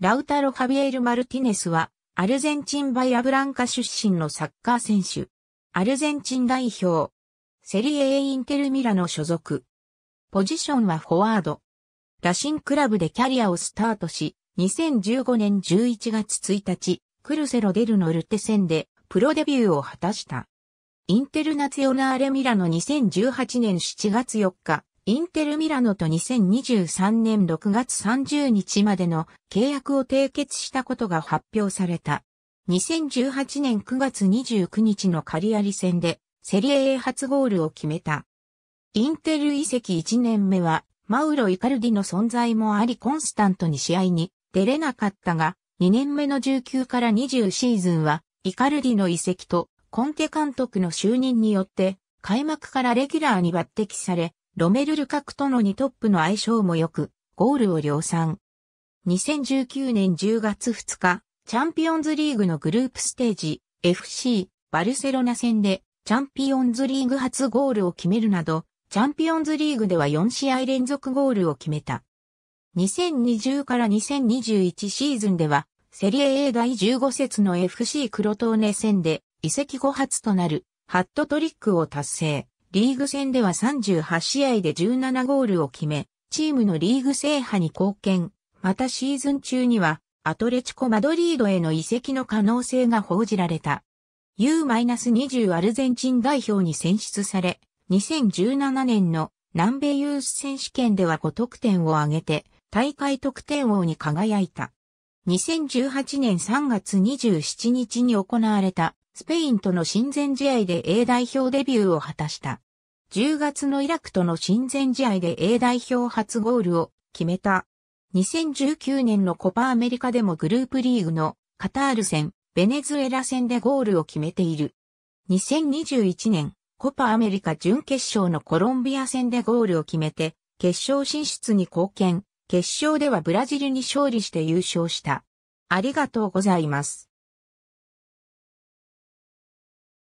ラウタロ・ハビエル・マルティネスは、アルゼンチン・バイアブランカ出身のサッカー選手。アルゼンチン代表。セリエインテル・ミラの所属。ポジションはフォワード。ラシンクラブでキャリアをスタートし、2015年11月1日、クルセロ・デルのルテ戦で、プロデビューを果たした。インテルナツヨナーレ・ミラの2018年7月4日、インテルミラノと2023年6月30日までの契約を締結したことが発表された。2018年9月29日のカリアリ戦でセリエ A 初ゴールを決めた。インテル移籍1年目はマウロ・イカルディの存在もありコンスタントに試合に出れなかったが2年目の19から20シーズンはイカルディの移籍とコンテ監督の就任によって開幕からレギュラーに抜擢されロメル・ルカクとの2トップの相性も良く、ゴールを量産。2019年10月2日、チャンピオンズリーグのグループステージ FC バルセロナ戦でチャンピオンズリーグ初ゴールを決めるなど、チャンピオンズリーグでは4試合連続ゴールを決めた。2020から2021シーズンでは、セリエ A 第15節の FC クロトーネ戦で移籍後初となるハットトリックを達成。リーグ戦では38試合で17ゴールを決め、チームのリーグ制覇に貢献。またシーズン中には、アトレチコ・マドリードへの移籍の可能性が報じられた。U-20 アルゼンチン代表に選出され、2017年の南米ユース選手権では5得点を挙げて、大会得点王に輝いた。2018年3月27日に行われたスペインとの親善試合で A 代表デビューを果たした。10月のイラクとの親善試合で A 代表初ゴールを決めた。2019年のコパアメリカでもグループリーグのカタール戦、ベネズエラ戦でゴールを決めている。2021年、コパアメリカ準決勝のコロンビア戦でゴールを決めて、決勝進出に貢献、決勝ではブラジルに勝利して優勝した。ありがとうございます。